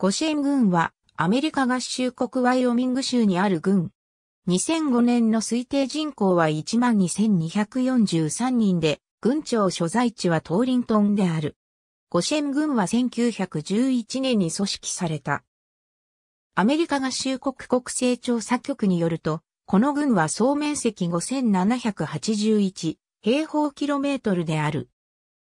ゴシェンはアメリカ合衆国ワイオミング州にある軍。2005年の推定人口は12,243人で、軍庁所在地はトーリントンである。ゴシェンは1911年に組織された。アメリカ合衆国国勢調査局によると、この軍は総面積5781平方キロメートルである。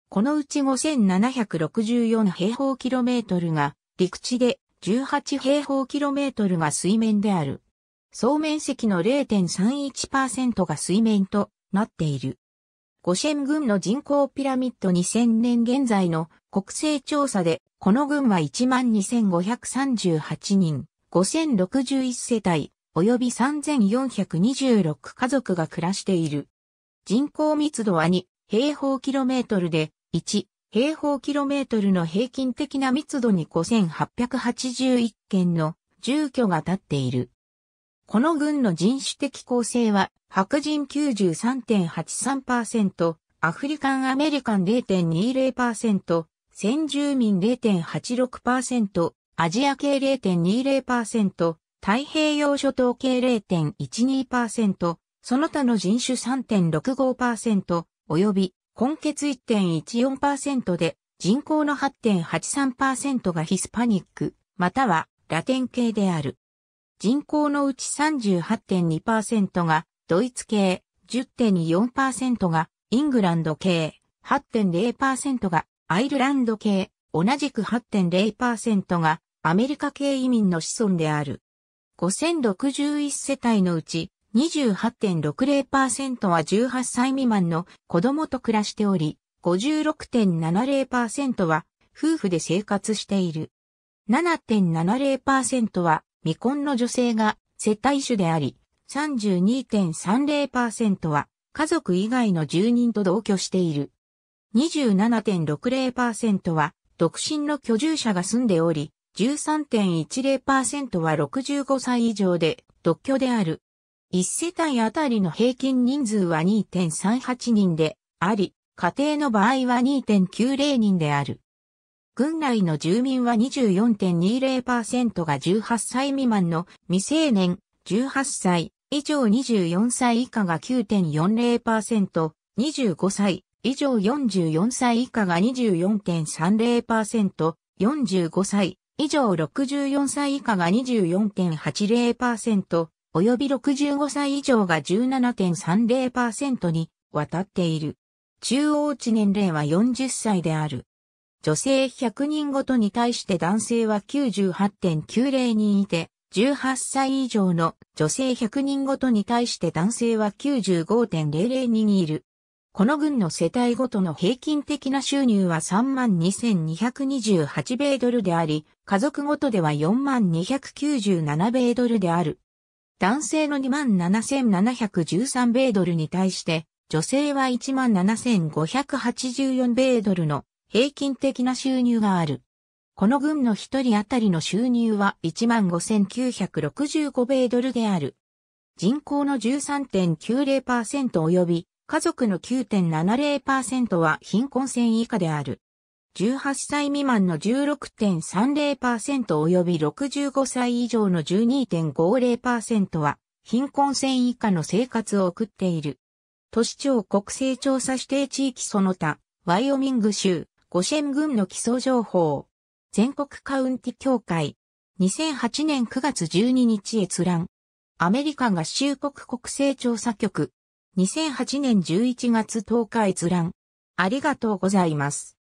このうち5764平方キロメートルが陸地で18平方キロメートルが水面である。総面積の0.31%が水面となっている。五千群の人口ピラミッド2000年現在の国勢調査で、この群は12,538人、5,061世帯、及び3,426家族が暮らしている。人口密度は2平方キロメートルで、1平方キロメートルの平均的な密度に5881件の住居が建っている。この軍の人種的構成は白人93.83%、アフリカンアメリカン0.20%、先住民0.86%、アジア系0.20%、太平洋諸島系0.12%、その他の人種3.65%、及び根血1.14%で人口の8.83%がヒスパニック、またはラテン系である。人口のうち38.2%がドイツ系、10.4%がイングランド系、8.0%がアイルランド系、同じく8.0%がアメリカ系移民の子孫である。5061世帯のうち28.60%は18歳未満の子供と暮らしており、56.70%は夫婦で生活している。7.70%は未婚の女性が接待主であり、32.30%は家族以外の住人と同居している。27.60%は独身の居住者が住んでおり、13.10%は65歳以上で独居である。1世帯あたりの平均人数は2.38人であり、家庭の場合は2.90人である。郡内の住民は24.20%が18歳未満の未成年、18歳以上24歳以下が9.40%、25歳以上44歳以下が24.30%、45歳以上64歳以下が24.80%、及び65歳以上が17.30%に渡っている。中央値年齢は40歳である。女性100人ごとに対して男性は98.90人いて、18歳以上の女性100人ごとに対して男性は95.00人いる。この軍の世帯ごとの平均的な収入は32,228米ドルであり、家族ごとでは4297米ドルである。男性の27,713米ドルに対して、女性は17,584米ドルの平均的な収入がある。この軍の一人当たりの収入は15,965米ドルである。人口の13.90%及び家族の9.70%は貧困線以下である。18歳未満の16.30%及び65歳以上の12.50%は、貧困線以下の生活を送っている。都市庁国勢調査指定地域その他、ワイオミング州、ゴシェン郡の基礎情報。全国カウンティ協会。2008年9月12日閲覧。アメリカ合衆国国勢調査局。2008年11月10日閲覧。ありがとうございます。